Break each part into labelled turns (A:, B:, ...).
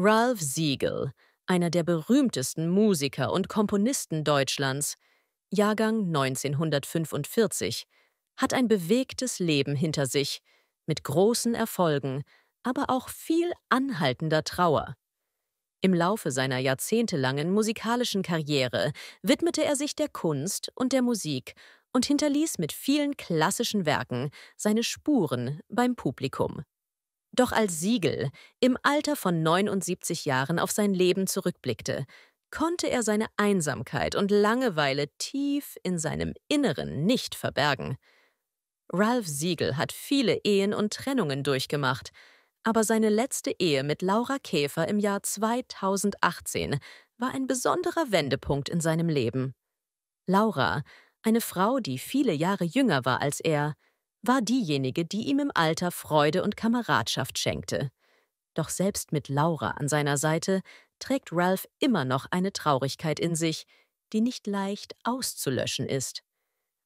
A: Ralph Siegel, einer der berühmtesten Musiker und Komponisten Deutschlands, Jahrgang 1945, hat ein bewegtes Leben hinter sich, mit großen Erfolgen, aber auch viel anhaltender Trauer. Im Laufe seiner jahrzehntelangen musikalischen Karriere widmete er sich der Kunst und der Musik und hinterließ mit vielen klassischen Werken seine Spuren beim Publikum doch als Siegel im Alter von 79 Jahren auf sein Leben zurückblickte, konnte er seine Einsamkeit und Langeweile tief in seinem Inneren nicht verbergen. Ralph Siegel hat viele Ehen und Trennungen durchgemacht, aber seine letzte Ehe mit Laura Käfer im Jahr 2018 war ein besonderer Wendepunkt in seinem Leben. Laura, eine Frau, die viele Jahre jünger war als er, war diejenige, die ihm im Alter Freude und Kameradschaft schenkte. Doch selbst mit Laura an seiner Seite trägt Ralph immer noch eine Traurigkeit in sich, die nicht leicht auszulöschen ist.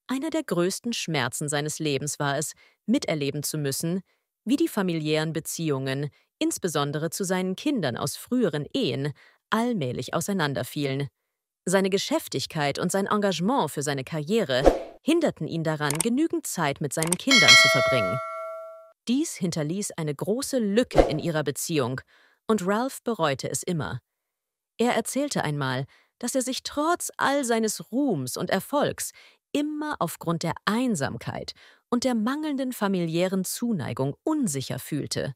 A: Einer der größten Schmerzen seines Lebens war es, miterleben zu müssen, wie die familiären Beziehungen, insbesondere zu seinen Kindern aus früheren Ehen, allmählich auseinanderfielen. Seine Geschäftigkeit und sein Engagement für seine Karriere hinderten ihn daran, genügend Zeit mit seinen Kindern zu verbringen. Dies hinterließ eine große Lücke in ihrer Beziehung, und Ralph bereute es immer. Er erzählte einmal, dass er sich trotz all seines Ruhms und Erfolgs immer aufgrund der Einsamkeit und der mangelnden familiären Zuneigung unsicher fühlte.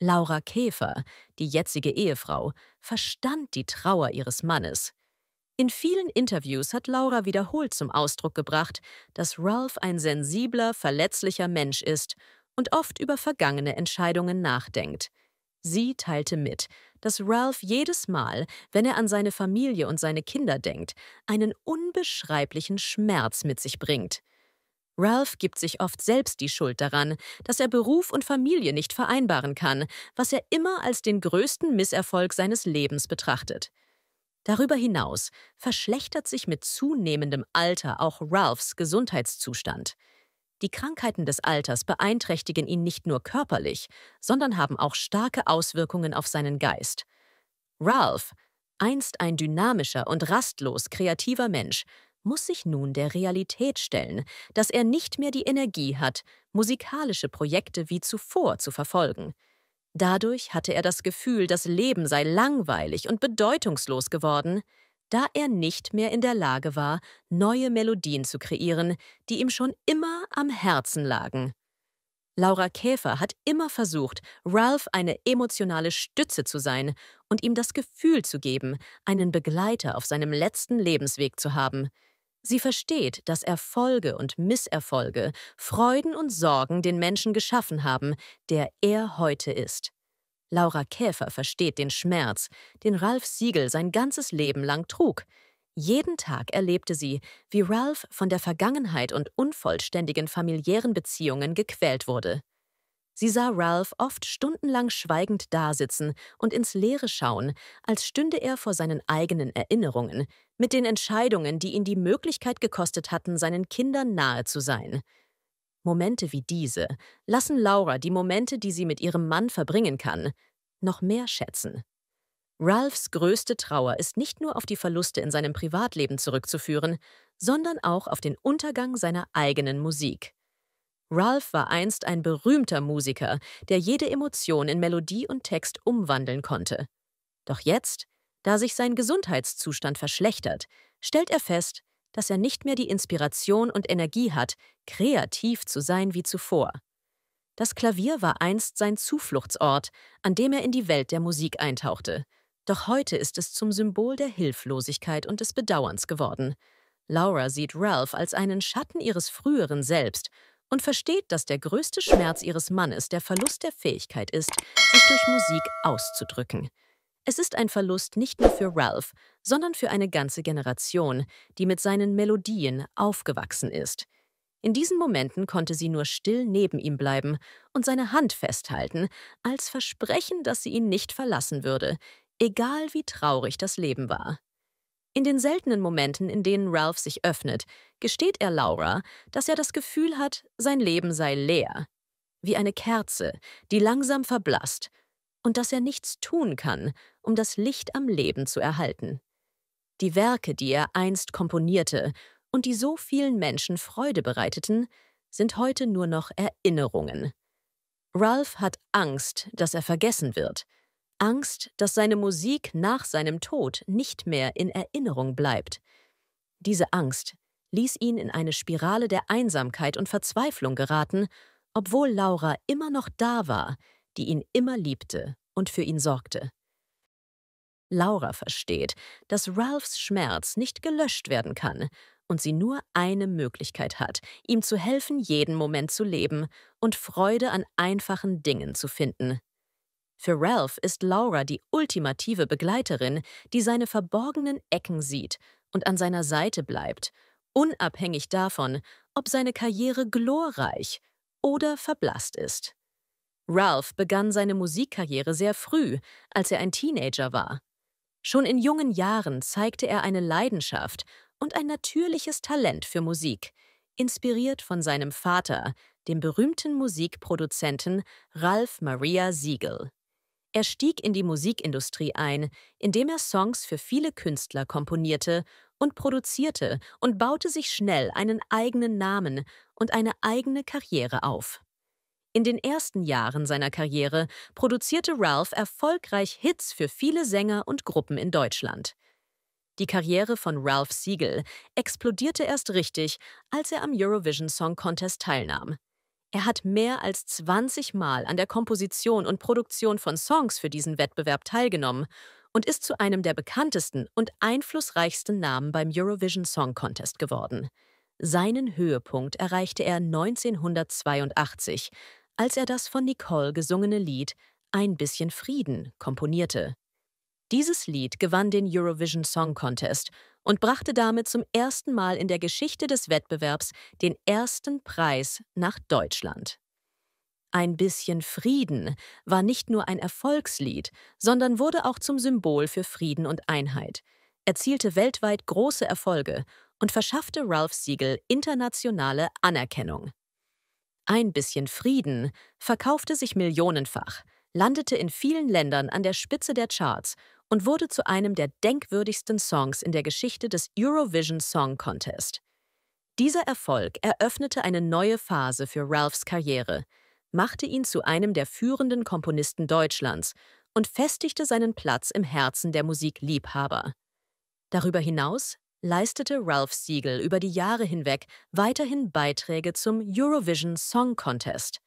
A: Laura Käfer, die jetzige Ehefrau, verstand die Trauer ihres Mannes. In vielen Interviews hat Laura wiederholt zum Ausdruck gebracht, dass Ralph ein sensibler, verletzlicher Mensch ist und oft über vergangene Entscheidungen nachdenkt. Sie teilte mit, dass Ralph jedes Mal, wenn er an seine Familie und seine Kinder denkt, einen unbeschreiblichen Schmerz mit sich bringt. Ralph gibt sich oft selbst die Schuld daran, dass er Beruf und Familie nicht vereinbaren kann, was er immer als den größten Misserfolg seines Lebens betrachtet. Darüber hinaus verschlechtert sich mit zunehmendem Alter auch Ralphs Gesundheitszustand. Die Krankheiten des Alters beeinträchtigen ihn nicht nur körperlich, sondern haben auch starke Auswirkungen auf seinen Geist. Ralph, einst ein dynamischer und rastlos kreativer Mensch, muss sich nun der Realität stellen, dass er nicht mehr die Energie hat, musikalische Projekte wie zuvor zu verfolgen. Dadurch hatte er das Gefühl, das Leben sei langweilig und bedeutungslos geworden, da er nicht mehr in der Lage war, neue Melodien zu kreieren, die ihm schon immer am Herzen lagen. Laura Käfer hat immer versucht, Ralph eine emotionale Stütze zu sein und ihm das Gefühl zu geben, einen Begleiter auf seinem letzten Lebensweg zu haben – Sie versteht, dass Erfolge und Misserfolge, Freuden und Sorgen den Menschen geschaffen haben, der er heute ist. Laura Käfer versteht den Schmerz, den Ralf Siegel sein ganzes Leben lang trug. Jeden Tag erlebte sie, wie Ralph von der Vergangenheit und unvollständigen familiären Beziehungen gequält wurde. Sie sah Ralph oft stundenlang schweigend dasitzen und ins Leere schauen, als stünde er vor seinen eigenen Erinnerungen, mit den Entscheidungen, die ihn die Möglichkeit gekostet hatten, seinen Kindern nahe zu sein. Momente wie diese lassen Laura die Momente, die sie mit ihrem Mann verbringen kann, noch mehr schätzen. Ralphs größte Trauer ist nicht nur auf die Verluste in seinem Privatleben zurückzuführen, sondern auch auf den Untergang seiner eigenen Musik. Ralph war einst ein berühmter Musiker, der jede Emotion in Melodie und Text umwandeln konnte. Doch jetzt da sich sein Gesundheitszustand verschlechtert, stellt er fest, dass er nicht mehr die Inspiration und Energie hat, kreativ zu sein wie zuvor. Das Klavier war einst sein Zufluchtsort, an dem er in die Welt der Musik eintauchte. Doch heute ist es zum Symbol der Hilflosigkeit und des Bedauerns geworden. Laura sieht Ralph als einen Schatten ihres früheren Selbst und versteht, dass der größte Schmerz ihres Mannes der Verlust der Fähigkeit ist, sich durch Musik auszudrücken. Es ist ein Verlust nicht nur für Ralph, sondern für eine ganze Generation, die mit seinen Melodien aufgewachsen ist. In diesen Momenten konnte sie nur still neben ihm bleiben und seine Hand festhalten, als Versprechen, dass sie ihn nicht verlassen würde, egal wie traurig das Leben war. In den seltenen Momenten, in denen Ralph sich öffnet, gesteht er Laura, dass er das Gefühl hat, sein Leben sei leer. Wie eine Kerze, die langsam verblasst und dass er nichts tun kann, um das Licht am Leben zu erhalten. Die Werke, die er einst komponierte und die so vielen Menschen Freude bereiteten, sind heute nur noch Erinnerungen. Ralph hat Angst, dass er vergessen wird, Angst, dass seine Musik nach seinem Tod nicht mehr in Erinnerung bleibt. Diese Angst ließ ihn in eine Spirale der Einsamkeit und Verzweiflung geraten, obwohl Laura immer noch da war, die ihn immer liebte und für ihn sorgte. Laura versteht, dass Ralphs Schmerz nicht gelöscht werden kann und sie nur eine Möglichkeit hat, ihm zu helfen, jeden Moment zu leben und Freude an einfachen Dingen zu finden. Für Ralph ist Laura die ultimative Begleiterin, die seine verborgenen Ecken sieht und an seiner Seite bleibt, unabhängig davon, ob seine Karriere glorreich oder verblasst ist. Ralph begann seine Musikkarriere sehr früh, als er ein Teenager war. Schon in jungen Jahren zeigte er eine Leidenschaft und ein natürliches Talent für Musik, inspiriert von seinem Vater, dem berühmten Musikproduzenten Ralph Maria Siegel. Er stieg in die Musikindustrie ein, indem er Songs für viele Künstler komponierte und produzierte und baute sich schnell einen eigenen Namen und eine eigene Karriere auf. In den ersten Jahren seiner Karriere produzierte Ralph erfolgreich Hits für viele Sänger und Gruppen in Deutschland. Die Karriere von Ralph Siegel explodierte erst richtig, als er am Eurovision Song Contest teilnahm. Er hat mehr als 20 Mal an der Komposition und Produktion von Songs für diesen Wettbewerb teilgenommen und ist zu einem der bekanntesten und einflussreichsten Namen beim Eurovision Song Contest geworden. Seinen Höhepunkt erreichte er 1982, als er das von Nicole gesungene Lied Ein bisschen Frieden komponierte. Dieses Lied gewann den Eurovision Song Contest und brachte damit zum ersten Mal in der Geschichte des Wettbewerbs den ersten Preis nach Deutschland. Ein bisschen Frieden war nicht nur ein Erfolgslied, sondern wurde auch zum Symbol für Frieden und Einheit, erzielte weltweit große Erfolge und verschaffte Ralphs Siegel internationale Anerkennung. Ein bisschen Frieden verkaufte sich millionenfach, landete in vielen Ländern an der Spitze der Charts und wurde zu einem der denkwürdigsten Songs in der Geschichte des Eurovision Song Contest. Dieser Erfolg eröffnete eine neue Phase für Ralphs Karriere, machte ihn zu einem der führenden Komponisten Deutschlands und festigte seinen Platz im Herzen der Musikliebhaber. Darüber hinaus leistete Ralph Siegel über die Jahre hinweg weiterhin Beiträge zum Eurovision Song Contest.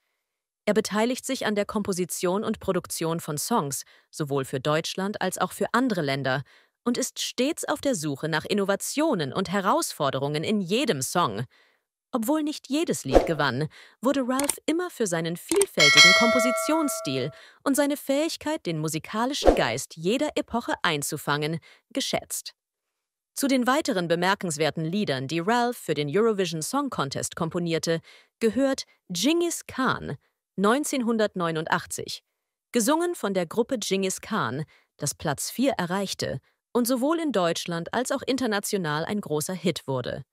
A: Er beteiligt sich an der Komposition und Produktion von Songs, sowohl für Deutschland als auch für andere Länder, und ist stets auf der Suche nach Innovationen und Herausforderungen in jedem Song. Obwohl nicht jedes Lied gewann, wurde Ralph immer für seinen vielfältigen Kompositionsstil und seine Fähigkeit, den musikalischen Geist jeder Epoche einzufangen, geschätzt. Zu den weiteren bemerkenswerten Liedern, die Ralph für den Eurovision Song Contest komponierte, gehört Genghis Khan 1989, gesungen von der Gruppe Genghis Khan, das Platz 4 erreichte und sowohl in Deutschland als auch international ein großer Hit wurde.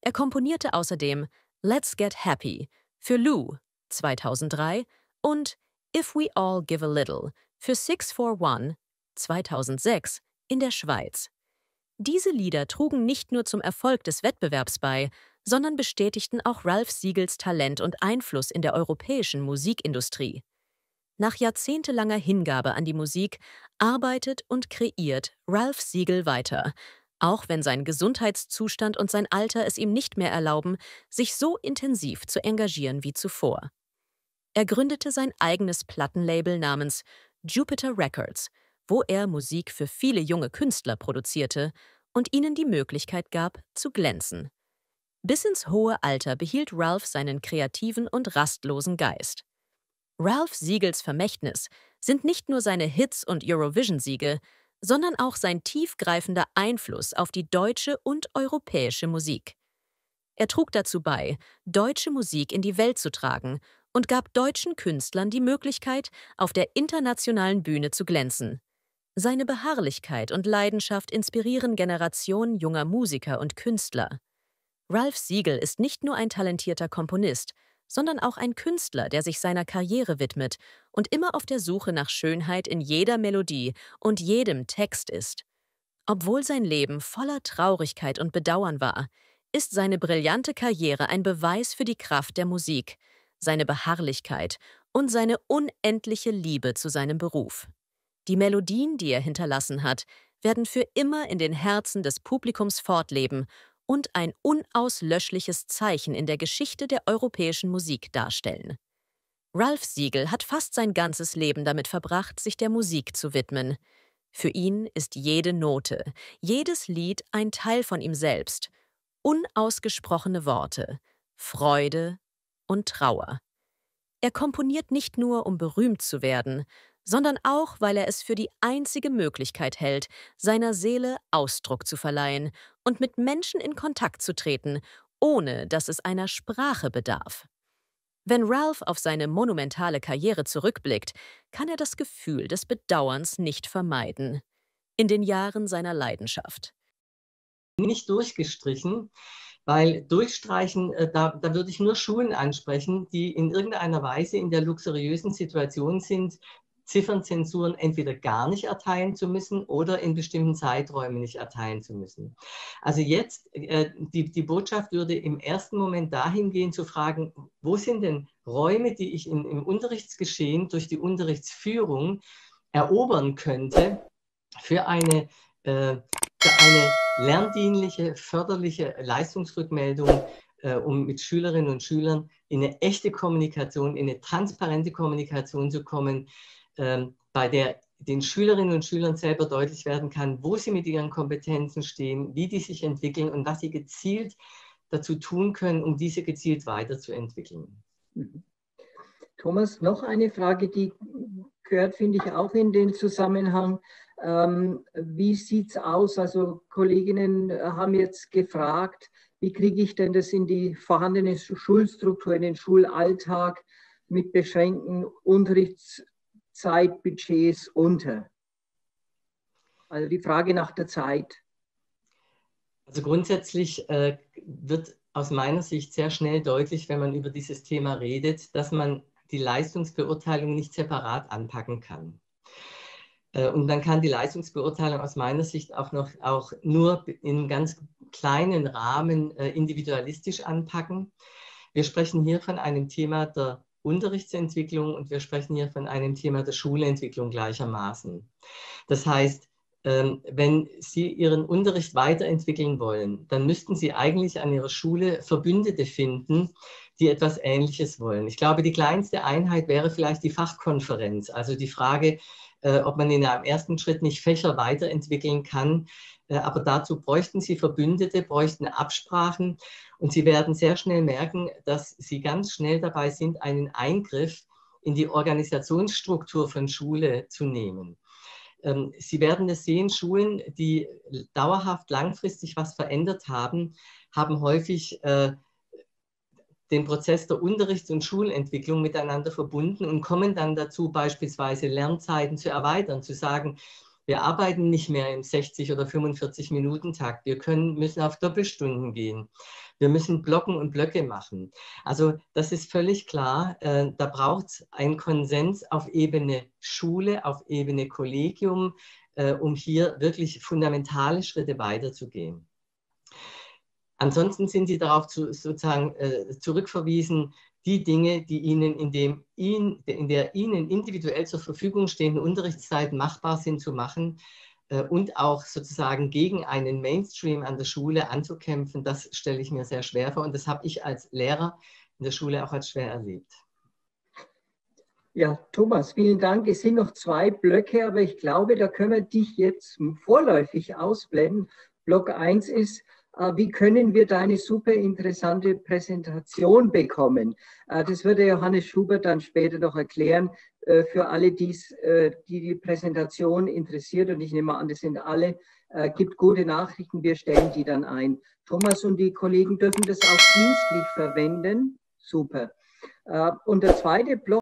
A: Er komponierte außerdem Let's Get Happy für Lou 2003 und If We All Give a Little für 641 2006 in der Schweiz. Diese Lieder trugen nicht nur zum Erfolg des Wettbewerbs bei, sondern bestätigten auch Ralph Siegels Talent und Einfluss in der europäischen Musikindustrie. Nach jahrzehntelanger Hingabe an die Musik arbeitet und kreiert Ralph Siegel weiter, auch wenn sein Gesundheitszustand und sein Alter es ihm nicht mehr erlauben, sich so intensiv zu engagieren wie zuvor. Er gründete sein eigenes Plattenlabel namens Jupiter Records – wo er Musik für viele junge Künstler produzierte und ihnen die Möglichkeit gab, zu glänzen. Bis ins hohe Alter behielt Ralph seinen kreativen und rastlosen Geist. Ralph Siegels Vermächtnis sind nicht nur seine Hits und Eurovision-Siege, sondern auch sein tiefgreifender Einfluss auf die deutsche und europäische Musik. Er trug dazu bei, deutsche Musik in die Welt zu tragen und gab deutschen Künstlern die Möglichkeit, auf der internationalen Bühne zu glänzen. Seine Beharrlichkeit und Leidenschaft inspirieren Generationen junger Musiker und Künstler. Ralph Siegel ist nicht nur ein talentierter Komponist, sondern auch ein Künstler, der sich seiner Karriere widmet und immer auf der Suche nach Schönheit in jeder Melodie und jedem Text ist. Obwohl sein Leben voller Traurigkeit und Bedauern war, ist seine brillante Karriere ein Beweis für die Kraft der Musik, seine Beharrlichkeit und seine unendliche Liebe zu seinem Beruf. Die Melodien, die er hinterlassen hat, werden für immer in den Herzen des Publikums fortleben und ein unauslöschliches Zeichen in der Geschichte der europäischen Musik darstellen. Ralph Siegel hat fast sein ganzes Leben damit verbracht, sich der Musik zu widmen. Für ihn ist jede Note, jedes Lied ein Teil von ihm selbst. Unausgesprochene Worte, Freude und Trauer. Er komponiert nicht nur, um berühmt zu werden, sondern auch, weil er es für die einzige Möglichkeit hält, seiner Seele Ausdruck zu verleihen und mit Menschen in Kontakt zu treten, ohne dass es einer Sprache bedarf. Wenn Ralph auf seine monumentale Karriere zurückblickt, kann er das Gefühl des Bedauerns nicht vermeiden. In den Jahren seiner Leidenschaft.
B: Nicht durchgestrichen, weil durchstreichen, äh, da, da würde ich nur Schulen ansprechen, die in irgendeiner Weise in der luxuriösen Situation sind, Ziffernzensuren entweder gar nicht erteilen zu müssen oder in bestimmten Zeiträumen nicht erteilen zu müssen. Also jetzt, äh, die, die Botschaft würde im ersten Moment dahin gehen zu fragen, wo sind denn Räume, die ich in, im Unterrichtsgeschehen durch die Unterrichtsführung erobern könnte für eine, äh, für eine lerndienliche, förderliche Leistungsrückmeldung, äh, um mit Schülerinnen und Schülern in eine echte Kommunikation, in eine transparente Kommunikation zu kommen, ähm, bei der den Schülerinnen und Schülern selber deutlich werden kann, wo sie mit ihren Kompetenzen stehen, wie die sich entwickeln und was sie gezielt dazu tun können, um diese gezielt weiterzuentwickeln.
C: Mhm. Thomas, noch eine Frage, die gehört, finde ich, auch in den Zusammenhang. Ähm, wie sieht es aus? Also Kolleginnen äh, haben jetzt gefragt, wie kriege ich denn das in die vorhandene Schulstruktur, in den Schulalltag mit beschränkten Unterrichts- Zeitbudgets unter? Also die Frage nach der Zeit. Also grundsätzlich äh,
B: wird aus meiner Sicht sehr schnell deutlich, wenn man über dieses Thema redet, dass man die Leistungsbeurteilung nicht separat anpacken kann. Äh, und man kann die Leistungsbeurteilung aus meiner Sicht auch noch auch nur in ganz kleinen Rahmen äh, individualistisch anpacken. Wir sprechen hier von einem Thema der Unterrichtsentwicklung und wir sprechen hier von einem Thema der Schulentwicklung gleichermaßen. Das heißt, ähm, wenn Sie Ihren Unterricht weiterentwickeln wollen, dann müssten Sie eigentlich an Ihrer Schule Verbündete finden, die etwas Ähnliches wollen. Ich glaube, die kleinste Einheit wäre vielleicht die Fachkonferenz, also die Frage, äh, ob man in einem ersten Schritt nicht Fächer weiterentwickeln kann. Äh, aber dazu bräuchten Sie Verbündete, bräuchten Absprachen. Und Sie werden sehr schnell merken, dass Sie ganz schnell dabei sind, einen Eingriff in die Organisationsstruktur von Schule zu nehmen. Ähm, Sie werden es sehen, Schulen, die dauerhaft langfristig was verändert haben, haben häufig äh, den Prozess der Unterrichts- und Schulentwicklung miteinander verbunden und kommen dann dazu, beispielsweise Lernzeiten zu erweitern, zu sagen, wir arbeiten nicht mehr im 60 oder 45 Minuten Takt. Wir können, müssen auf Doppelstunden gehen. Wir müssen Blocken und Blöcke machen. Also das ist völlig klar. Äh, da braucht es einen Konsens auf Ebene Schule, auf Ebene Kollegium, äh, um hier wirklich fundamentale Schritte weiterzugehen. Ansonsten sind sie darauf zu, sozusagen äh, zurückverwiesen, die Dinge, die ihnen in, dem, in, in der ihnen individuell zur Verfügung stehenden Unterrichtszeit machbar sind, zu machen äh, und auch sozusagen gegen einen Mainstream an der Schule anzukämpfen, das
C: stelle ich mir sehr schwer vor und das habe ich als Lehrer in der Schule auch als schwer erlebt. Ja, Thomas, vielen Dank. Es sind noch zwei Blöcke, aber ich glaube, da können wir dich jetzt vorläufig ausblenden. Block 1 ist, äh, wie können wir deine super interessante Präsentation bekommen? Äh, das würde Johannes Schubert dann später noch erklären äh, für alle, die's, die die Präsentation interessiert. Und ich nehme an, das sind alle, gibt gute Nachrichten, wir stellen die dann ein. Thomas und die Kollegen dürfen das auch dienstlich verwenden. Super. und der zweite Block,